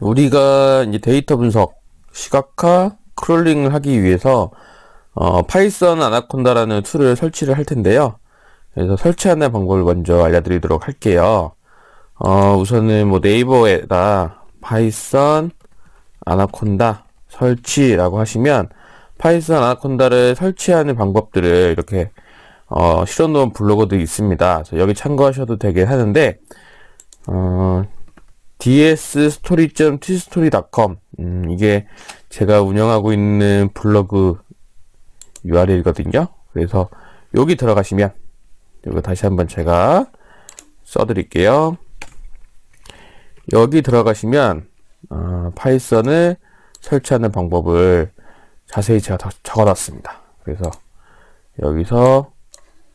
우리가 이제 데이터 분석, 시각화, 크롤링을 하기 위해서 어, 파이썬 아나콘다라는 툴을 설치를 할 텐데요. 그래서 설치하는 방법을 먼저 알려드리도록 할게요. 어, 우선은 뭐 네이버에다 파이썬 아나콘다 설치라고 하시면 파이썬 아나콘다를 설치하는 방법들을 이렇게 어, 실어놓은 블로그도 있습니다. 여기 참고하셔도 되긴 하는데 어, dsstory.tstory.com 음, 이게 제가 운영하고 있는 블로그 URL이거든요. 그래서 여기 들어가시면 이거 다시 한번 제가 써드릴게요. 여기 들어가시면 어, 파이썬을 설치하는 방법을 자세히 제가 적어놨습니다. 그래서 여기서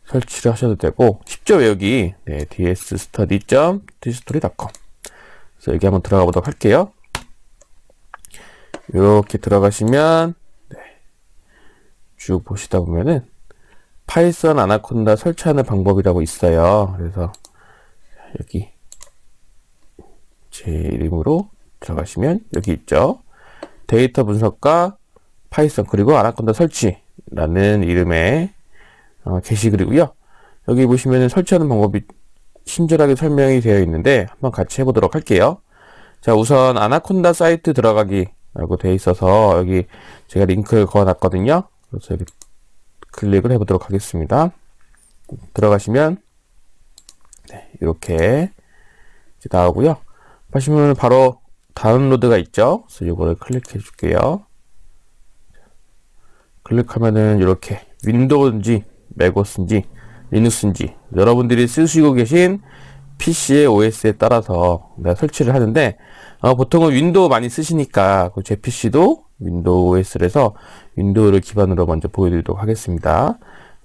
설치를 하셔도 되고 쉽죠 여기 네, dsstudy.tstory.com 자, 여기 한번 들어가 보도록 할게요. 이렇게 들어가시면 네. 쭉 보시다 보면은 파이썬 아나콘다 설치하는 방법이라고 있어요. 그래서 여기 제 이름으로 들어가시면 여기 있죠. 데이터 분석과 파이썬 그리고 아나콘다 설치라는 이름의 어, 게시글이고요. 여기 보시면 설치하는 방법이 친절하게 설명이 되어 있는데 한번 같이 해보도록 할게요. 자 우선 아나콘다 사이트 들어가기 라고 되어 있어서 여기 제가 링크를 걸어놨거든요. 그래서 여기 클릭을 해보도록 하겠습니다. 들어가시면 네, 이렇게 나오고요. 보시면 바로 다운로드가 있죠. 그래서 이거를 클릭해 줄게요. 클릭하면은 이렇게 윈도우인지 맥오스인지 리눅스인지 여러분들이 쓰시고 계신 PC의 OS에 따라서 설치를 하는데 어, 보통은 윈도우 많이 쓰시니까 그 제 PC도 윈도우 OS를 해서 윈도우를 기반으로 먼저 보여드리도록 하겠습니다.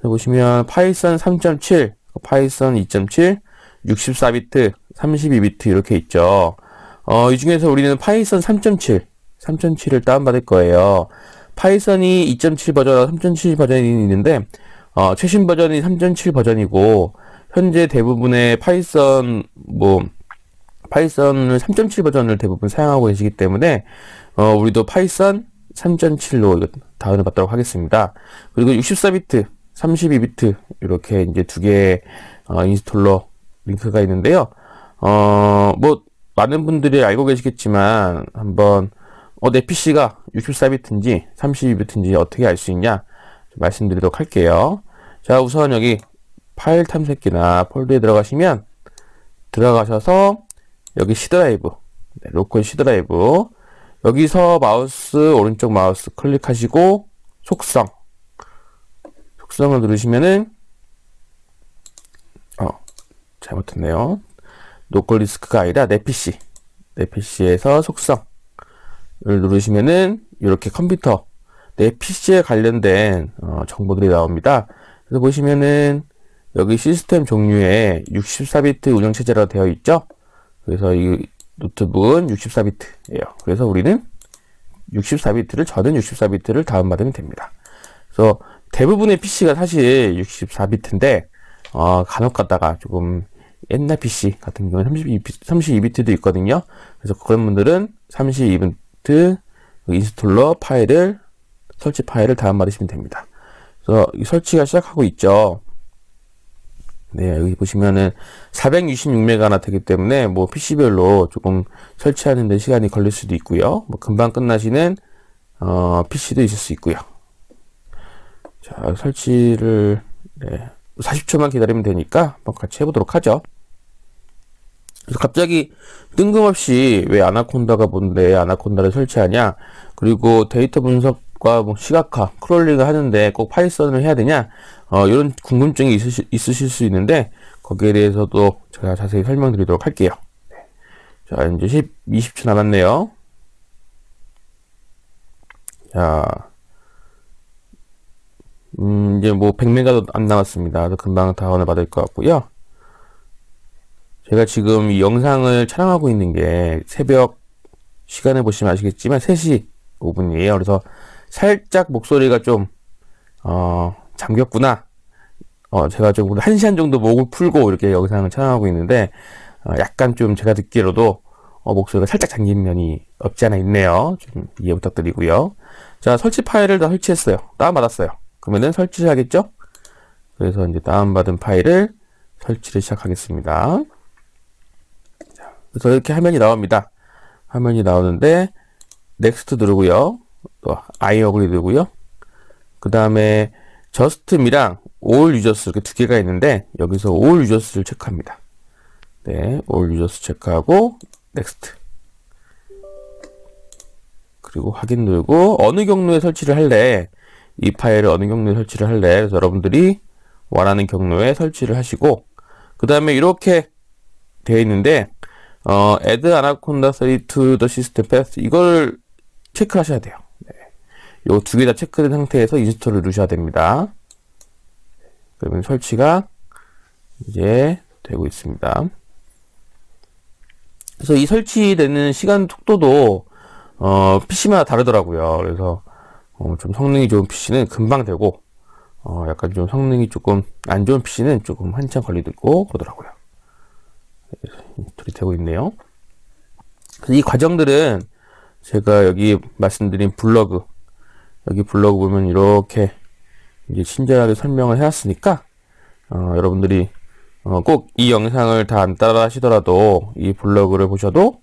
보시면 파이썬 3.7, 파이썬 2.7, 64비트, 32비트 이렇게 있죠. 어, 이 중에서 우리는 파이썬 3.7, 3.7을 다운받을 거예요. 파이썬이 2.7 버전, 3.7 버전이 있는데 어, 최신 버전이 3.7 버전이고 현재 대부분의 파이썬 뭐 파이썬을 3.7 버전을 대부분 사용하고 계시기 때문에 어, 우리도 파이썬 3.7로 다운을 받도록 하겠습니다. 그리고 64비트, 32비트 이렇게 이제 두 개의 어, 인스톨러 링크가 있는데요. 어, 뭐 많은 분들이 알고 계시겠지만 한번 어, 내 PC가 64비트인지 32비트인지 어떻게 알 수 있냐 말씀드리도록 할게요. 자 우선 여기 파일 탐색기나 폴더에 들어가시면 들어가셔서 여기 C드라이브 네, 로컬 C드라이브 여기서 마우스 오른쪽 마우스 클릭하시고 속성 속성을 누르시면은 어 잘못했네요 로컬 디스크가 아니라 내 PC 내 PC에서 속성을 누르시면은 이렇게 컴퓨터 내 PC에 관련된 어, 정보들이 나옵니다 그래서 보시면은 여기 시스템 종류에 64비트 운영체제라 되어 있죠 그래서 이 노트북은 64비트예요 그래서 우리는 64비트를 저는 64비트를 다운받으면 됩니다 그래서 대부분의 PC가 사실 64비트인데 어, 간혹 가다가 조금 옛날 PC 같은 경우는 32비트, 32비트도 있거든요 그래서 그런 분들은 32비트 인스톨러 파일을 설치 파일을 다운받으시면 됩니다 그래서 설치가 시작하고 있죠. 네, 여기 보시면은 466메가나 되기 때문에 뭐 PC별로 조금 설치하는데 시간이 걸릴 수도 있고요. 뭐 금방 끝나시는 어, PC도 있을 수 있고요. 자, 설치를 네, 40초만 기다리면 되니까 한번 같이 해보도록 하죠. 갑자기 뜬금없이 왜 아나콘다가 뭔데 아나콘다를 설치하냐 그리고 데이터 분석 과뭐 시각화, 크롤링을 하는데 꼭 파이썬을 해야 되냐? 어, 이런 궁금증이 있으시, 있으실 수 있는데 거기에 대해서도 제가 자세히 설명드리도록 할게요. 네. 자, 이제 10, 20초 남았네요. 자, 음, 이제 뭐 100메가도 안 남았습니다. 금방 다운을 받을 것 같고요. 제가 지금 이 영상을 촬영하고 있는 게 새벽 시간에 보시면 아시겠지만 3시 5분이에요. 그래서 살짝 목소리가 좀 어, 잠겼구나 어, 제가 좀한 시간 정도 목을 풀고 이렇게 영상을 촬영하고 있는데 어, 약간 좀 제가 듣기로도 어, 목소리가 살짝 잠긴 면이 없지 않아 있네요 좀 이해 부탁드리고요 자 설치 파일을 다 설치했어요 다운받았어요 그러면은 설치를 하겠죠 그래서 이제 다운받은 파일을 설치를 시작하겠습니다 그래서 이렇게 화면이 나옵니다 화면이 나오는데 넥스트 누르고요 또 I a g r e 되고요. 그 다음에 just이랑 all users 이렇게 두 개가 있는데 여기서 all users를 체크합니다. 네, all users 체크하고 next 그리고 확인 누르고 어느 경로에 설치를 할래 이 파일을 어느 경로에 설치를 할래 그래서 여러분들이 원하는 경로에 설치를 하시고 그 다음에 이렇게 되어 있는데 어, add anaconda 3 to the system path 이걸 체크하셔야 돼요. 요두개다 체크된 상태에서 인스톨을 누르셔야 됩니다. 그러면 설치가 이제 되고 있습니다. 그래서 이 설치되는 시간 속도도 어, PC마다 다르더라고요. 그래서 어, 좀 성능이 좋은 PC는 금방 되고 어, 약간 좀 성능이 조금 안 좋은 PC는 조금 한참 걸리고 그러더라고요. 인스톨이 되고 있네요. 그래서 이 과정들은 제가 여기 말씀드린 블로그 여기 블로그 보면 이렇게 이제 친절하게 설명을 해왔으니까 어, 여러분들이 어, 꼭 이 영상을 다 안 따라 하시더라도 이 블로그를 보셔도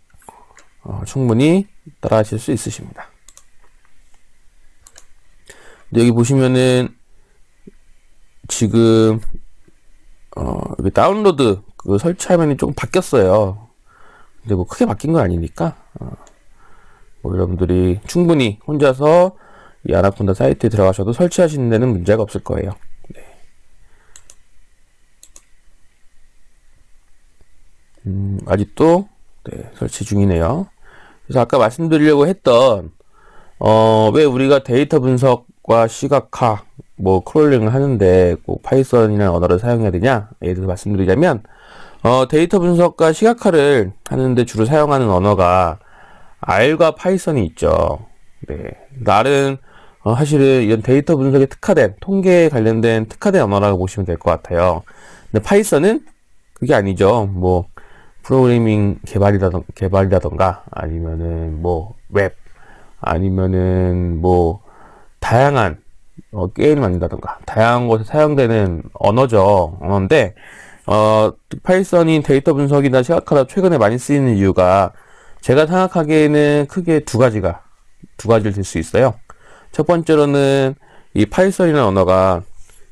어, 충분히 따라 하실 수 있으십니다. 여기 보시면은 지금 어, 여기 다운로드 그 설치 화면이 조금 바뀌었어요. 근데 뭐 크게 바뀐 건 아니니까 어, 뭐 여러분들이 충분히 혼자서 이 아나콘다 사이트에 들어가셔도 설치하시는 데는 문제가 없을 거예요. 네. 음, 아직도 네, 설치 중이네요. 그래서 아까 말씀드리려고 했던 어, 왜 우리가 데이터 분석과 시각화 뭐 크롤링을 하는데 꼭 뭐, 파이썬이라는 언어를 사용해야 되냐? 예를 들어 말씀드리자면 어, 데이터 분석과 시각화를 하는데 주로 사용하는 언어가 R과 파이썬이 있죠. 네. 날은 어, 사실은 이런 데이터 분석에 특화된 통계에 관련된 특화된 언어라고 보시면 될 것 같아요. 근데 파이썬은 그게 아니죠. 뭐 프로그래밍 개발이라던 개발이라던가 아니면은 뭐 웹 아니면은 뭐 다양한 어, 게임 만든다던가 다양한 곳에 사용되는 언어죠. 언어인데 어, 파이썬이 데이터 분석이나 시각화나 최근에 많이 쓰이는 이유가 제가 생각하기에는 크게 두 가지가 두 가지를 들수 있어요. 첫 번째로는 이 파이썬이라는 언어가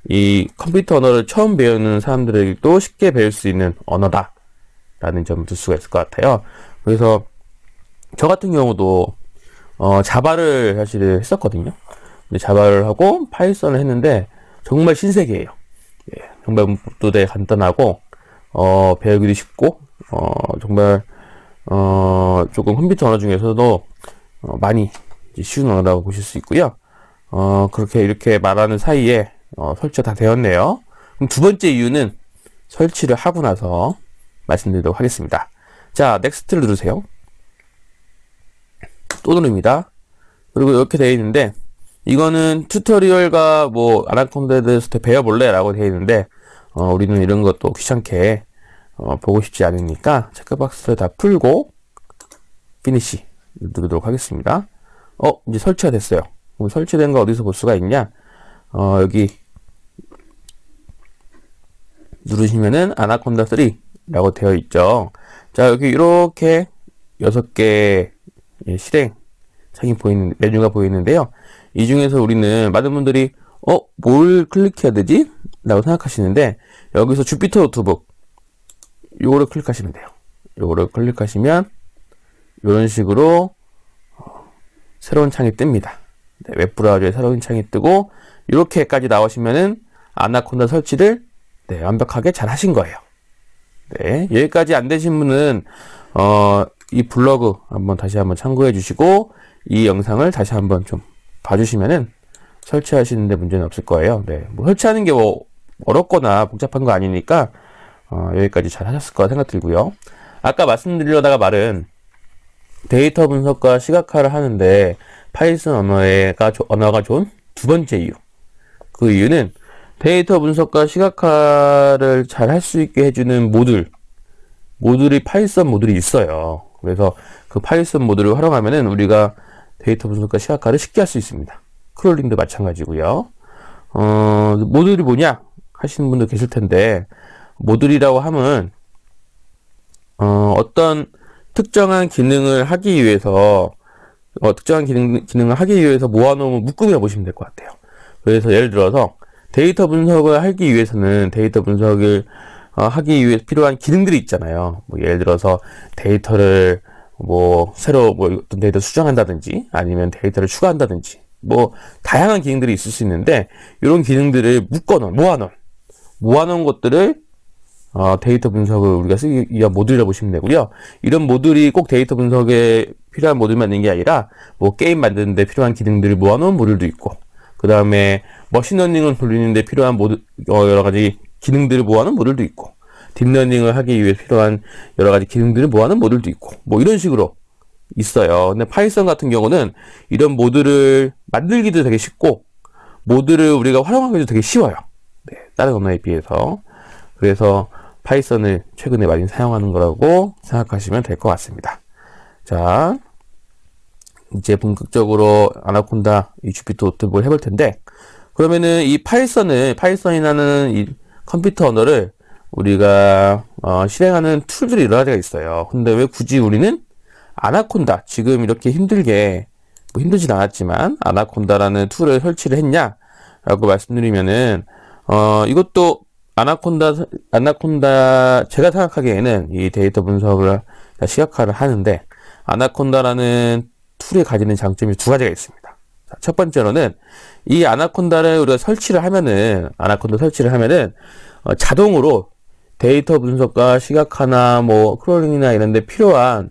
이 컴퓨터 언어를 처음 배우는 사람들에게도 쉽게 배울 수 있는 언어다 라는 점을 들 수가 있을 것 같아요 그래서 저 같은 경우도 어, 자바를 사실 했었거든요 근데 자바를 하고 파이썬을 했는데 정말 신세계예요 예, 정말 문법도 되게 간단하고 어, 배우기도 쉽고 어, 정말 어, 조금 컴퓨터 언어 중에서도 어, 많이 쉬운 언어라고 보실 수 있고요. 어, 그렇게 이렇게 말하는 사이에 어, 설치가 다 되었네요. 그럼 두 번째 이유는 설치를 하고 나서 말씀드리도록 하겠습니다. 자, 넥스트를 누르세요. 또 누릅니다. 그리고 이렇게 되어 있는데 이거는 튜토리얼과 뭐 아나콘다에 대해서 배워볼래? 라고 되어 있는데 어, 우리는 이런 것도 귀찮게 어, 보고 싶지 않으니까 체크박스를 다 풀고 피니시 누르도록 하겠습니다. 어 이제 설치가 됐어요 뭐 설치된 거 어디서 볼 수가 있냐 어 여기 누르시면은 아나콘다 3 라고 되어 있죠 자 여기 이렇게 6개 예, 실행 창이 보이는 메뉴가 보이는데요 이 중에서 우리는 많은 분들이 어? 뭘 클릭해야 되지? 라고 생각하시는데 여기서 주피터 노트북 요거를 클릭하시면 돼요 요거를 클릭하시면 이런 식으로 새로운 창이 뜹니다. 네, 웹 브라우저에 새로운 창이 뜨고 이렇게까지 나오시면은 아나콘다 설치를 네, 완벽하게 잘 하신 거예요. 네, 여기까지 안 되신 분은 어, 이 블로그 한번 다시 한번 참고해 주시고 이 영상을 다시 한번 좀 봐주시면은 설치하시는데 문제는 없을 거예요. 네, 뭐 설치하는 게뭐 어렵거나 복잡한 거 아니니까 어, 여기까지 잘 하셨을 거라 생각 들고요. 아까 말씀드리려다가 말은 데이터 분석과 시각화를 하는데 파이썬 언어가, 언어가 좋은 두 번째 이유. 그 이유는 데이터 분석과 시각화를 잘 할 수 있게 해주는 모듈. 모듈이 파이썬 모듈이 있어요. 그래서 그 파이썬 모듈을 활용하면은 우리가 데이터 분석과 시각화를 쉽게 할 수 있습니다. 크롤링도 마찬가지고요. 어, 모듈이 뭐냐? 하시는 분도 계실 텐데, 모듈이라고 하면, 어, 어떤 특정한 기능을 하기 위해서 어, 특정한 기능, 기능을 하기 위해서 모아놓은 묶음이라고 보시면 될 것 같아요. 그래서 예를 들어서 데이터 분석을 하기 위해서는 데이터 분석을 어, 하기 위해 필요한 기능들이 있잖아요. 뭐 예를 들어서 데이터를 뭐 새로 뭐 어떤 데이터 수정한다든지 아니면 데이터를 추가한다든지 뭐 다양한 기능들이 있을 수 있는데 이런 기능들을 묶어놓은 모아놓은 모아놓은 것들을 어, 데이터 분석을 우리가 쓰기 위한 모듈이라고 보시면 되고요. 이런 모듈이 꼭 데이터 분석에 필요한 모듈만 있는 게 아니라 뭐 게임 만드는 데 필요한 기능들을 모아놓은 모듈도 있고 그 다음에 머신러닝을 돌리는 데 필요한 모듈, 어, 여러 가지 기능들을 모아놓은 모듈도 있고 딥러닝을 하기 위해 필요한 여러 가지 기능들을 모아놓은 모듈도 있고 뭐 이런 식으로 있어요. 근데 파이썬 같은 경우는 이런 모듈을 만들기도 되게 쉽고 모듈을 우리가 활용하기도 되게 쉬워요. 네, 다른 언어에 비해서. 그래서 파이썬을 최근에 많이 사용하는 거라고 생각하시면 될 것 같습니다. 자, 이제 본격적으로 아나콘다 유튜피토 노트북을 해볼 텐데 그러면은 이 파이썬을 파이썬이라는 이 컴퓨터 언어를 우리가 어, 실행하는 툴들이 여러 가지가 있어요. 근데 왜 굳이 우리는 아나콘다 지금 이렇게 힘들게 뭐 힘들진 않았지만 아나콘다라는 툴을 설치를 했냐 라고 말씀드리면은 어, 이것도 아나콘다, 아나콘다, 제가 생각하기에는 이 데이터 분석을 시각화를 하는데, 아나콘다라는 툴이 가지는 장점이 두 가지가 있습니다. 자, 첫 번째로는 이 아나콘다를 우리가 설치를 하면은, 아나콘다 설치를 하면은, 어, 자동으로 데이터 분석과 시각화나 뭐 크롤링이나 이런 데 필요한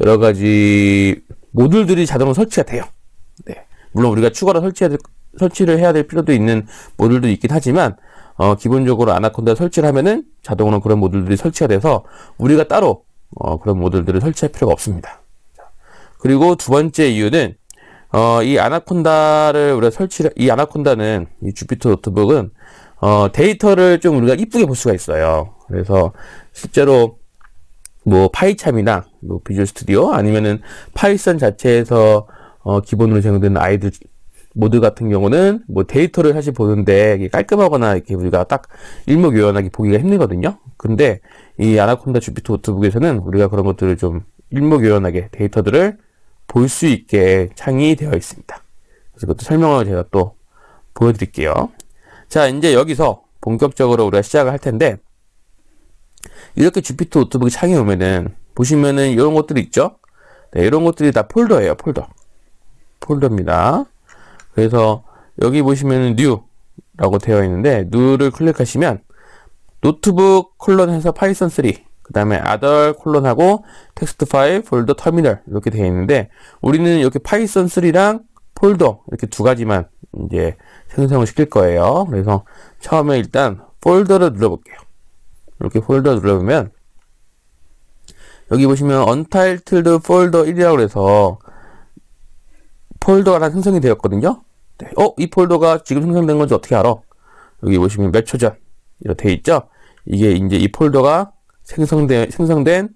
여러 가지 모듈들이 자동으로 설치가 돼요. 네. 물론 우리가 추가로 설치해야 될, 설치를 해야 될 필요도 있는 모듈도 있긴 하지만 어, 기본적으로 아나콘다 설치를 하면은 자동으로 그런 모듈들이 설치가 돼서 우리가 따로 어, 그런 모듈들을 설치할 필요가 없습니다. 그리고 두 번째 이유는 어, 이 아나콘다를 우리가 설치를 이 아나콘다는 이 주피터 노트북은 어, 데이터를 좀 우리가 이쁘게 볼 수가 있어요. 그래서 실제로 뭐 파이참이나 뭐 비주얼 스튜디오 아니면은 파이썬 자체에서 어, 기본으로 제공되는 아이들 모드 같은 경우는 뭐 데이터를 사실 보는데 깔끔하거나 이렇게 우리가 딱 일목요연하게 보기가 힘들거든요. 근데 이 아나콘다 주피터 노트북에서는 우리가 그런 것들을 좀 일목요연하게 데이터들을 볼 수 있게 창이 되어 있습니다. 그래서 그것도 설명을 제가 또 보여드릴게요. 자, 이제 여기서 본격적으로 우리가 시작을 할 텐데 이렇게 주피터 노트북 창에 오면은 보시면은 이런 것들이 있죠. 네, 이런 것들이 다 폴더예요, 폴더. 폴더입니다. 그래서 여기 보시면 new라고 되어 있는데 new를 클릭하시면 노트북 콜론 해서 파이썬 3, 그 다음에 other 콜론하고 텍스트 파일, 폴더, 터미널 이렇게 되어 있는데 우리는 이렇게 파이썬 3랑 폴더 이렇게 두 가지만 이제 생성을 시킬 거예요. 그래서 처음에 일단 폴더를 눌러볼게요. 이렇게 폴더 눌러보면 여기 보시면 untitled folder 1이라고 해서 폴더가 다 생성이 되었거든요. 때 네. 어? 이 폴더가 지금 생성된 건지 어떻게 알아? 여기 보시면 몇 초전 이렇게 돼 있죠? 이게 이제 이 폴더가 생성된, 생성된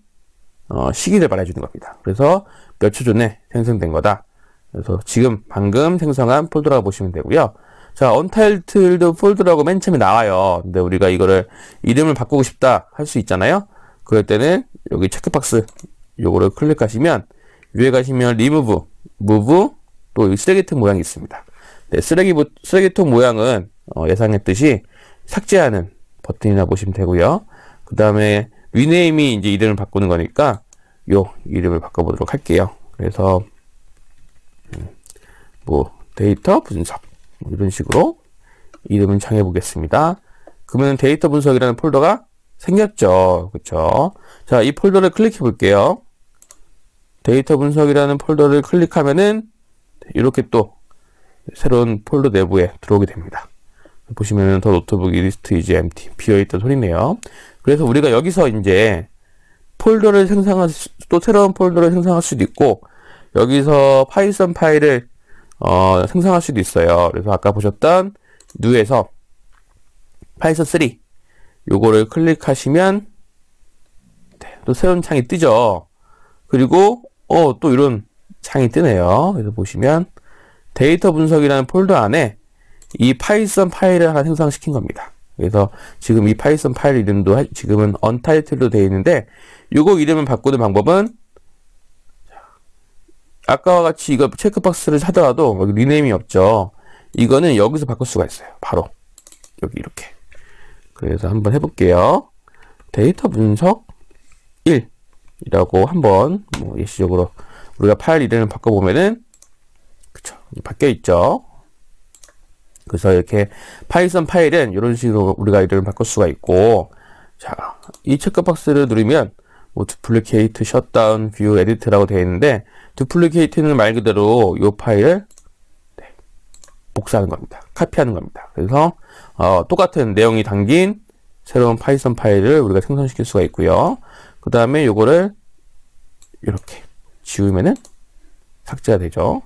어, 시기를 말해주는 겁니다. 그래서 몇 초 전에 생성된 거다. 그래서 지금 방금 생성한 폴더라고 보시면 되고요. 자, untitled 폴더라고 맨 처음에 나와요. 근데 우리가 이거를 이름을 바꾸고 싶다 할 수 있잖아요. 그럴 때는 여기 체크박스 요거를 클릭하시면 위에 가시면 remove, move 또 쓰레기통 모양이 있습니다. 네, 쓰레기 쓰레기통 모양은 어, 예상했듯이 삭제하는 버튼이나 보시면 되고요. 그 다음에 리네임이 이제 이름을 바꾸는 거니까 요 이름을 바꿔보도록 할게요. 그래서 음, 뭐 데이터 분석 뭐 이런 식으로 이름을 정해 보겠습니다. 그러면 데이터 분석이라는 폴더가 생겼죠. 그렇죠? 자, 이 폴더를 클릭해 볼게요. 데이터 분석이라는 폴더를 클릭하면은 이렇게 또 새로운 폴더 내부에 들어오게 됩니다. 보시면은 더 노트북 리스트 이제 empty 비어있던 소리네요. 그래서 우리가 여기서 이제 폴더를 생성할 수, 또 새로운 폴더를 생성할 수도 있고 여기서 파이썬 파일을 어, 생성할 수도 있어요. 그래서 아까 보셨던 new에서 파이썬 3 요거를 클릭하시면 네, 또 새로운 창이 뜨죠. 그리고 어또 이런 창이 뜨네요. 그래서 보시면 데이터 분석이라는 폴더 안에 이 파이썬 파일을 하나 생성시킨 겁니다. 그래서 지금 이 파이썬 파일 이름도 지금은 언타이틀로 되어 있는데 이거 이름을 바꾸는 방법은 아까와 같이 이거 체크박스를 찾아와도 리네임이 없죠. 이거는 여기서 바꿀 수가 있어요. 바로 여기 이렇게. 그래서 한번 해볼게요. 데이터 분석 1이라고 한번 뭐 예시적으로 우리가 파일 이름을 바꿔보면은 바뀌어 있죠. 그래서 이렇게 파이썬 파일은 이런 식으로 우리가 이름을 바꿀 수가 있고 자, 이 체크박스를 누르면 뭐 duplicate듀플리케이트, 셧다운, 뷰, 에디트라고 되어 있는데 duplicate는 말 그대로 이 파일을 네, 복사하는 겁니다. 카피하는 겁니다. 그래서 어, 똑같은 내용이 담긴 새로운 파이썬 파일을 우리가 생성시킬 수가 있고요. 그 다음에 이거를 이렇게 지우면은 삭제가 되죠.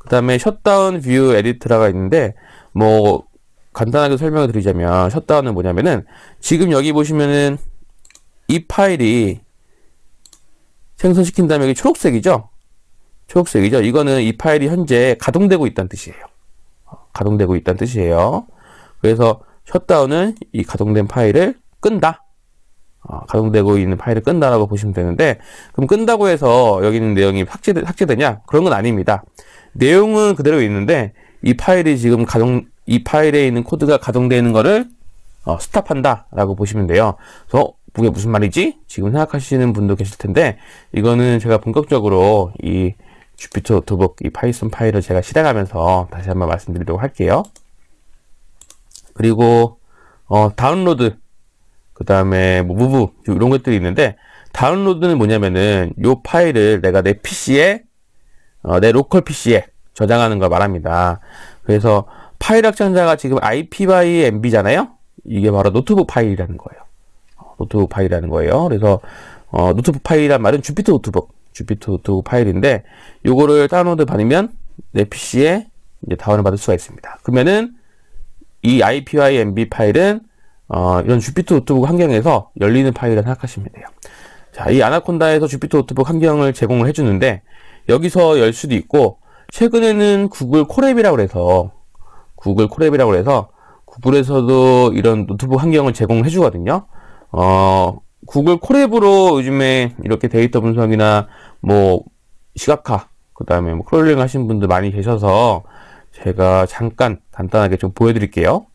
그 다음에 셧다운 뷰 에디트라가 있는데 뭐 간단하게 설명을 드리자면 셧다운은 뭐냐면은 지금 여기 보시면은 이 파일이 생성시킨 다음에 여기 초록색이죠 초록색이죠 이거는 이 파일이 현재 가동되고 있다는 뜻이에요 가동되고 있다는 뜻이에요 그래서 셧다운은 이 가동된 파일을 끈다 어, 가동되고 있는 파일을 끈다라고 보시면 되는데 그럼 끈다고 해서 여기 있는 내용이 삭제, 삭제되냐 그런 건 아닙니다 내용은 그대로 있는데 이 파일이 지금 가동 이 파일에 있는 코드가 가동되는 거를 어, 스탑한다 라고 보시면 돼요 그래서 그게 무슨 말이지? 지금 생각하시는 분도 계실 텐데 이거는 제가 본격적으로 이 주피터 노트북 이 파이썬 파일을 제가 실행하면서 다시 한번 말씀드리도록 할게요 그리고 어, 다운로드 그 다음에 뭐 무브 이런 것들이 있는데 다운로드는 뭐냐면은 이 파일을 내가 내 PC에 어, 내 로컬 PC에 저장하는 걸 말합니다. 그래서 파일 확장자가 지금 IP y MB잖아요. 이게 바로 노트북 파일이라는 거예요. 어, 노트북 파일이라는 거예요. 그래서 어, 노트북 파일이란 말은 주피터 노트북, 주피터 노트북 파일인데 요거를 다운로드 받으면 내 PC에 이제 다운을 받을 수가 있습니다. 그러면은 이 IPY MB 파일은 어, 이런 주피터 노트북 환경에서 열리는 파일이라고 생각하시면 돼요. 자, 이 아나콘다에서 주피터 노트북 환경을 제공을 해주는데 여기서 열 수도 있고 최근에는 구글 콜랩이라고 해서 구글 콜랩이라고 해서 구글에서도 이런 노트북 환경을 제공 해주거든요. 어, 구글 콜랩으로 요즘에 이렇게 데이터 분석이나 뭐 시각화 그 다음에 뭐 크롤링 하신 분들 많이 계셔서 제가 잠깐 간단하게 좀 보여드릴게요.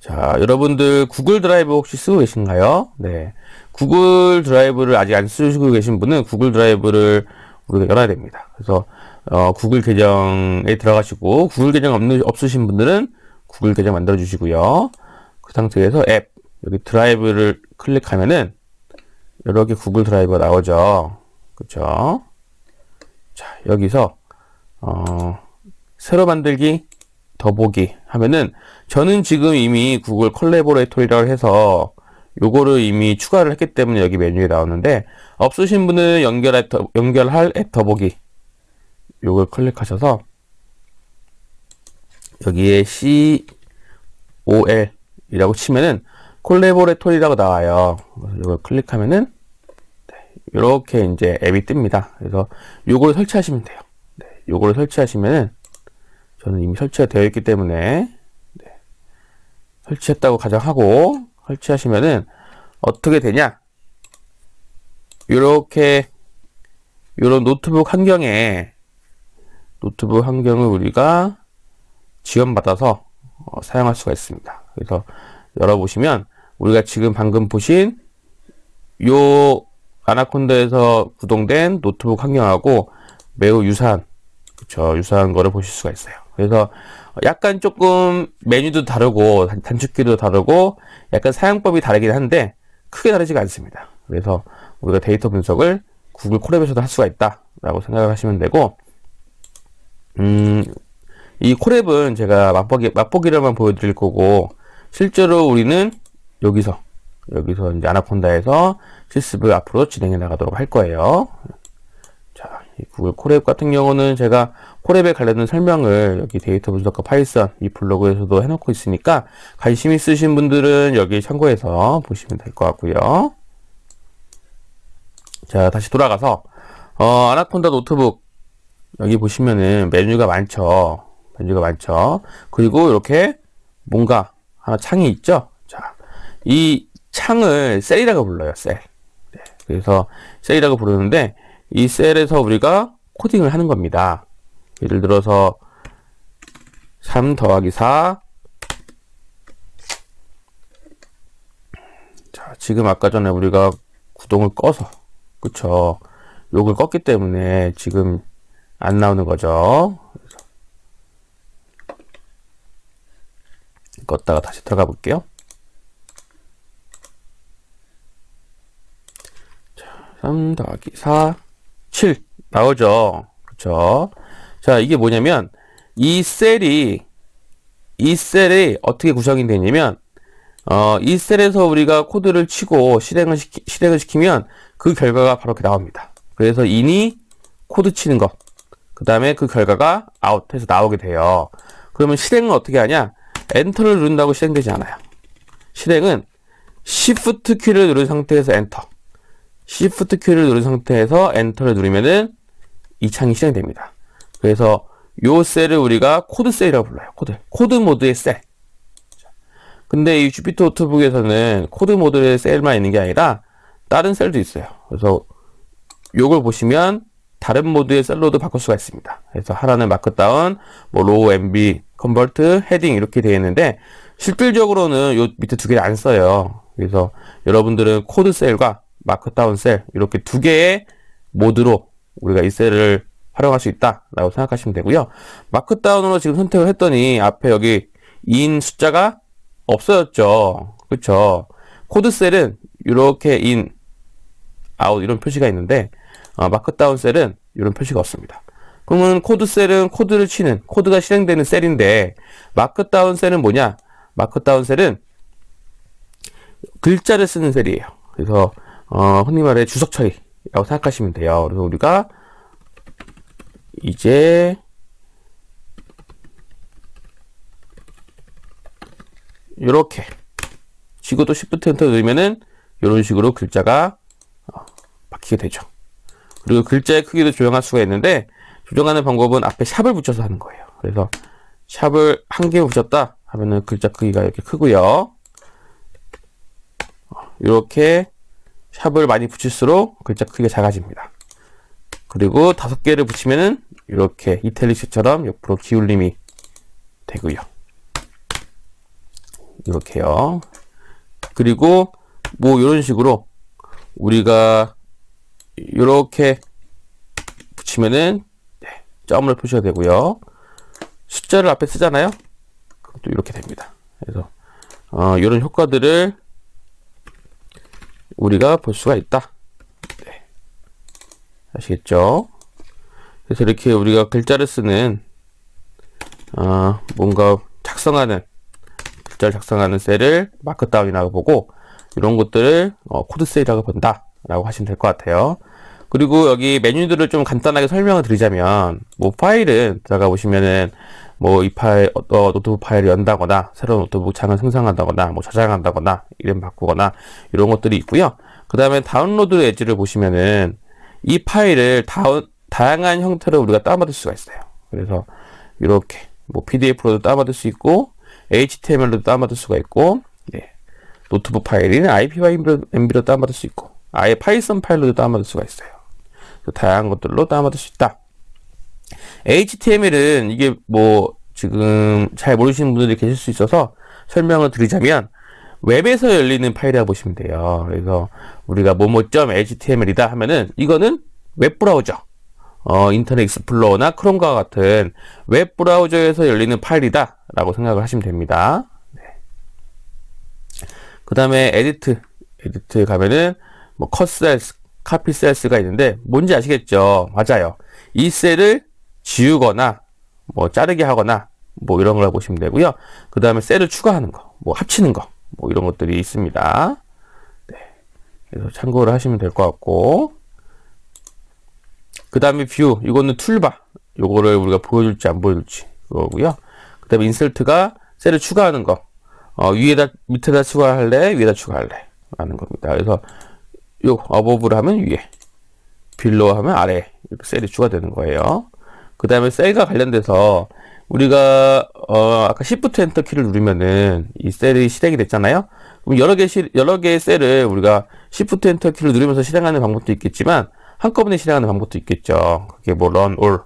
자, 여러분들 구글 드라이브 혹시 쓰고 계신가요? 네. 구글 드라이브를 아직 안 쓰시고 계신 분은 구글 드라이브를 우리가 열어야 됩니다. 그래서 어, 구글 계정에 들어가시고 구글 계정 없는, 없으신 분들은 구글 계정 만들어 주시고요. 그 상태에서 앱 여기 드라이브를 클릭하면은 이렇게 구글 드라이브가 나오죠. 그렇죠? 자 여기서 어, 새로 만들기 더보기 하면은 저는 지금 이미 구글 컬래버레이토리라고 해서 요거를 이미 추가를 했기 때문에 여기 메뉴에 나오는데 없으신 분은 연결 앱, 연결할 앱 더보기 요걸 클릭하셔서 여기에 COL 이라고 치면은 콜레보레토리라고 나와요. 요걸 클릭하면은 이렇게 네, 이제 앱이 뜹니다. 그래서 요걸 설치하시면 돼요. 네, 요걸 설치하시면은 저는 이미 설치가 되어 있기 때문에 네, 설치했다고 가정하고 설치하시면은 어떻게 되냐 이렇게 이런 노트북 환경에 노트북 환경을 우리가 지원받아서 어, 사용할 수가 있습니다. 그래서 열어보시면 우리가 지금 방금 보신 요 아나콘다에서 구동된 노트북 환경하고 매우 유사한 그쵸 유사한 거를 보실 수가 있어요. 그래서 약간 조금 메뉴도 다르고 단축키도 다르고 약간 사용법이 다르긴 한데 크게 다르지가 않습니다. 그래서 우리가 데이터 분석을 구글 콜랩에서도 할 수가 있다라고 생각하시면 되고 음, 이콜앱은 제가 맛보기, 맛보기로만 보여드릴 거고 실제로 우리는 여기서 여기서 이제 아나콘다에서 실습을 앞으로 진행해 나가도록 할 거예요. 구글 코랩 같은 경우는 제가 코랩에 관련된 설명을 여기 데이터 분석과 파이썬 이 블로그에서도 해놓고 있으니까 관심 있으신 분들은 여기 참고해서 보시면 될 것 같고요. 자 다시 돌아가서 어, 아나콘다 노트북 여기 보시면은 메뉴가 많죠. 메뉴가 많죠. 그리고 이렇게 뭔가 하나 창이 있죠. 자, 이 창을 셀이라고 불러요. 셀. 네, 그래서 셀이라고 부르는데 이 셀에서 우리가 코딩을 하는 겁니다. 예를 들어서 3 더하기 4 자, 지금 아까 전에 우리가 구동을 꺼서 그쵸 욕을 껐기 때문에 지금 안 나오는 거죠. 껐다가 다시 들어가 볼게요. 자, 3 더하기 4 7 나오죠. 그렇죠. 자, 이게 뭐냐면 이 셀이 이 셀이 어떻게 구성이 되냐면 어, 이 셀에서 우리가 코드를 치고 실행을 시키, 실행을 시키면 그 결과가 바로 이렇게 나옵니다. 그래서 in이 코드 치는 것. 그다음에 그 결과가 아웃해서 나오게 돼요. 그러면 실행은 어떻게 하냐? 엔터를 누른다고 실행되지 않아요. 실행은 shift 키를 누른 상태에서 엔터. Shift Q를 누른 상태에서 엔터를 누르면은 이 창이 실행 됩니다. 그래서 요 셀을 우리가 코드 셀이라고 불러요. 코드. 코드 모드의 셀. 근데 이 주피터 노트북에서는 코드 모드의 셀만 있는 게 아니라 다른 셀도 있어요. 그래서 요걸 보시면 다른 모드의 셀로도 바꿀 수가 있습니다. 그래서 하나는 마크다운, 뭐 로우 MB, 컨버트, 헤딩 이렇게 되어 있는데 실질적으로는 요 밑에 두 개를 안 써요. 그래서 여러분들은 코드 셀과 마크다운 셀 이렇게 두 개의 모드로 우리가 이 셀을 활용할 수 있다라고 생각하시면 되고요. 마크다운으로 지금 선택을 했더니 앞에 여기 인 숫자가 없어졌죠. 그쵸 코드 셀은 이렇게 인, 아웃 이런 표시가 있는데 어, 마크다운 셀은 이런 표시가 없습니다. 그러면 코드 셀은 코드를 치는 코드가 실행되는 셀인데 마크다운 셀은 뭐냐? 마크다운 셀은 글자를 쓰는 셀이에요. 그래서 어, 흔히 말해 주석 처리라고 생각하시면 돼요. 그래서 우리가 이제 이렇게 지구도 Shift 엔터 누르면은 이런 식으로 글자가 어, 바뀌게 되죠. 그리고 글자의 크기도 조정할 수가 있는데 조정하는 방법은 앞에 샵을 붙여서 하는 거예요. 그래서 샵을 한 개 붙였다 하면은 글자 크기가 이렇게 크고요. 이렇게 어, 샵을 많이 붙일수록 글자 크기가 작아집니다. 그리고 다섯 개를 붙이면은 이렇게 이탈리식처럼 옆으로 기울림이 되고요. 이렇게요. 그리고 뭐 이런 식으로 우리가 이렇게 붙이면은 네, 점을 표시가 되고요. 숫자를 앞에 쓰잖아요. 그럼 또 이렇게 됩니다. 그래서 어, 이런 효과들을 우리가 볼 수가 있다. 네. 아시겠죠? 그래서 이렇게 우리가 글자를 쓰는 어, 뭔가 작성하는 글자를 작성하는 셀을 마크다운이라고 보고 이런 것들을 어, 코드셀이라고 본다 라고 하시면 될 것 같아요 그리고 여기 메뉴들을 좀 간단하게 설명을 드리자면 뭐 파일은 들어가 보시면은 뭐이 파일 어, 어, 노트북 파일을 연다거나 새로운 노트북 창을 생성한다거나 뭐 저장한다거나 이름 바꾸거나 이런 것들이 있고요. 그 다음에 다운로드 엣지를 보시면은 이 파일을 다운 다양한 형태로 우리가 다운받을 수가 있어요. 그래서 이렇게 뭐 PDF로도 다운받을 수 있고 HTML로도 다운받을 수가 있고 예. 노트북 파일인 IPMB로 다운받을 수 있고 아예 파이썬 파일로도 다운받을 수가 있어요. 다양한 것들로 다운받을 수 있다. HTML은 이게 뭐 지금 잘 모르시는 분들이 계실 수 있어서 설명을 드리자면 웹에서 열리는 파일이라고 보시면 돼요. 그래서 우리가 뭐뭐.html이다 하면은 이거는 웹브라우저 어, 인터넷 익스플로어나 크롬과 같은 웹 브라우저에서 열리는 파일이다 라고 생각을 하시면 됩니다 네. 그 다음에 에디트 에디트 가면은 뭐 컷셀 카피 셀스가 있는데 뭔지 아시겠죠 맞아요 이 셀을 지우거나 뭐 자르기 하거나 뭐 이런 걸 보시면 되고요. 그 다음에 셀을 추가하는 거, 뭐 합치는 거, 뭐 이런 것들이 있습니다. 네. 그래서 참고를 하시면 될 것 같고 그 다음에 뷰, 이거는 툴바 요거를 우리가 보여줄지 안 보여줄지 그거고요. 그 다음에 인설트가 셀을 추가하는 거 어, 위에다 밑에다 추가할래 위에다 추가할래 하는 겁니다. 그래서 요 어버브를 하면 위에 빌로 하면 아래 이렇게 셀이 추가되는 거예요. 그 다음에 셀과 관련돼서 우리가 어 아까 시프트 엔터 키를 누르면은 이 셀이 실행이 됐잖아요. 그럼 여러 개 시, 여러 개의 셀을 우리가 시프트 엔터 키를 누르면서 실행하는 방법도 있겠지만 한꺼번에 실행하는 방법도 있겠죠. 그게 뭐 run all,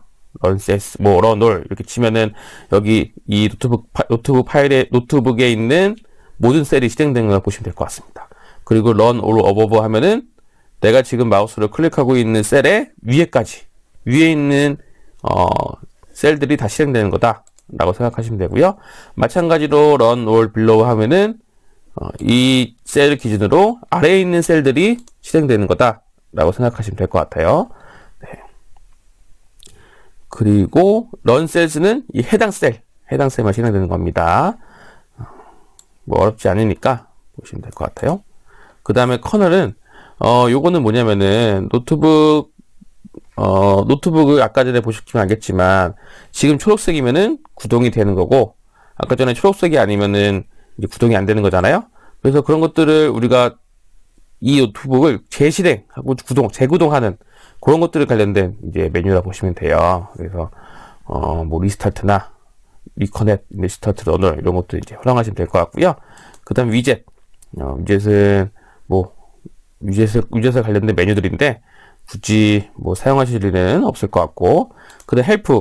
run sets, 뭐 run all 이렇게 치면은 여기 이 노트북 파, 노트북 파일에 노트북에 있는 모든 셀이 실행된걸 보시면 될 것 같습니다. 그리고 run all above 하면은 내가 지금 마우스를 클릭하고 있는 셀의 위에까지 위에 있는 어, 셀들이 다 실행되는 거다 라고 생각하시면 되고요 마찬가지로 run all below 하면은 어, 이셀 기준으로 아래에 있는 셀들이 실행되는 거다 라고 생각하시면 될 것 같아요 네. 그리고 run cells는 이 해당 셀 해당 셀만 실행되는 겁니다 뭐 어렵지 않으니까 보시면 될 것 같아요 그 다음에 커널은 어 요거는 뭐냐면은 노트북 어, 노트북을 아까 전에 보셨지만 알겠지만 지금 초록색이면은 구동이 되는 거고 아까 전에 초록색이 아니면은 구동이 안 되는 거잖아요. 그래서 그런 것들을 우리가 이 노트북을 재실행하고 구동, 재구동하는 그런 것들을 관련된 이제 메뉴라 보시면 돼요. 그래서 어, 뭐 리스타트나 리커넷, 리스타트 러너 이런 것도 이제 활용하시면 될 것 같고요. 그다음 위젯, 어, 위젯은 뭐 위젯에 위젯에 관련된 메뉴들인데 굳이 뭐 사용하실 일은 없을 것 같고 그다음 헬프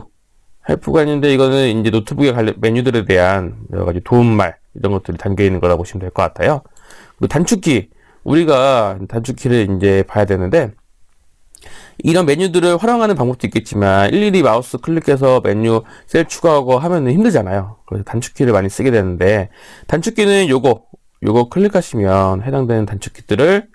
헬프가 있는데 이거는 이제 노트북의 메뉴들에 대한 여러 가지 도움말 이런 것들이 담겨 있는 거라고 보시면 될 것 같아요. 그리고 단축키 우리가 단축키를 이제 봐야 되는데 이런 메뉴들을 활용하는 방법도 있겠지만 일일이 마우스 클릭해서 메뉴 셀 추가하고 하면 힘들잖아요. 그래서 단축키를 많이 쓰게 되는데 단축키는 요거 요거 클릭하시면 해당되는 단축키들을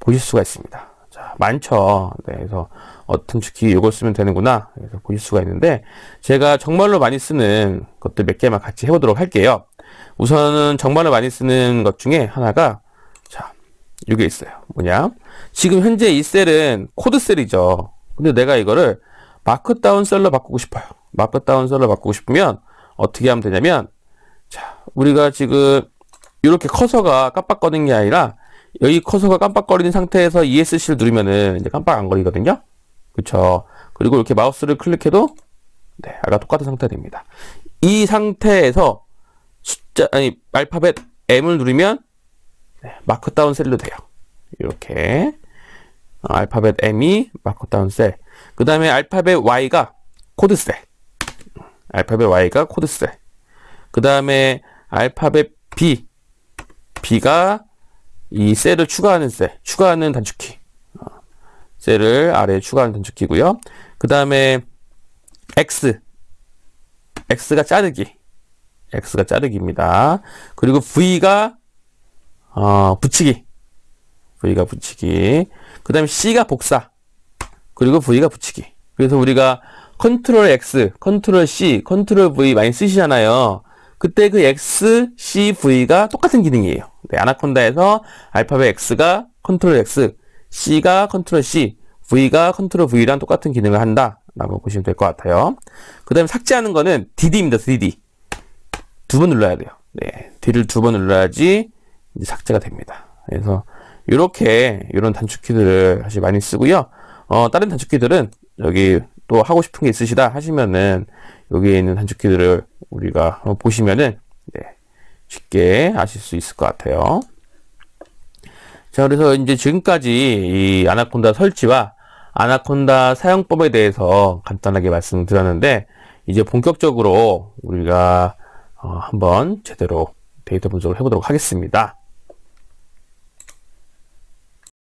보실 수가 있습니다. 많죠. 네, 그래서 어떤 특히 이걸 쓰면 되는구나. 그래서 보실 수가 있는데 제가 정말로 많이 쓰는 것들 몇 개만 같이 해보도록 할게요. 우선은 정말로 많이 쓰는 것 중에 하나가 자 이게 있어요. 뭐냐? 지금 현재 이 셀은 코드 셀이죠. 근데 내가 이거를 마크다운 셀로 바꾸고 싶어요. 마크다운 셀로 바꾸고 싶으면 어떻게 하면 되냐면 자 우리가 지금 이렇게 커서가 깜빡거는게 아니라 여기 커서가 깜빡거리는 상태에서 ESC를 누르면은 이제 깜빡 안 거리거든요. 그렇죠. 그리고 이렇게 마우스를 클릭해도 네, 아까 똑같은 상태가 됩니다. 이 상태에서 숫자 아니 알파벳 M을 누르면 네, 마크다운 셀로 돼요. 이렇게 어, 알파벳 M이 마크다운 셀. 그 다음에 알파벳 Y가 코드 셀. 알파벳 Y가 코드 셀. 그 다음에 알파벳 B. B가 이 셀을 추가하는 셀, 추가하는 단축키. 어, 셀을 아래에 추가하는 단축키고요. 그 다음에 X, X가 자르기, X가 자르기입니다. 그리고 V가 어, 붙이기, V가 붙이기. 그 다음에 C가 복사, 그리고 V가 붙이기. 그래서 우리가 컨트롤 X, 컨트롤 C, 컨트롤 V 많이 쓰시잖아요. 그때 그 XCV가 똑같은 기능이에요. 네, 아나콘다에서 알파벳 X가 컨트롤 X, C가 컨트롤 C, V가 컨트롤 V랑 똑같은 기능을 한다라고 보시면 될 것 같아요. 그 다음에 삭제하는 거는 DD입니다. DD. 두 번 눌러야 돼요. 네, D를 두 번 눌러야지 이제 삭제가 됩니다. 그래서 이렇게 이런 단축키들을 사실 많이 쓰고요. 어, 다른 단축키들은 여기 또 하고 싶은 게 있으시다 하시면은 여기에 있는 한축키들을 우리가 보시면은 네, 쉽게 아실 수 있을 것 같아요. 자, 그래서 이제 지금까지 이 아나콘다 설치와 아나콘다 사용법에 대해서 간단하게 말씀드렸는데 이제 본격적으로 우리가 어, 한번 제대로 데이터 분석을 해보도록 하겠습니다.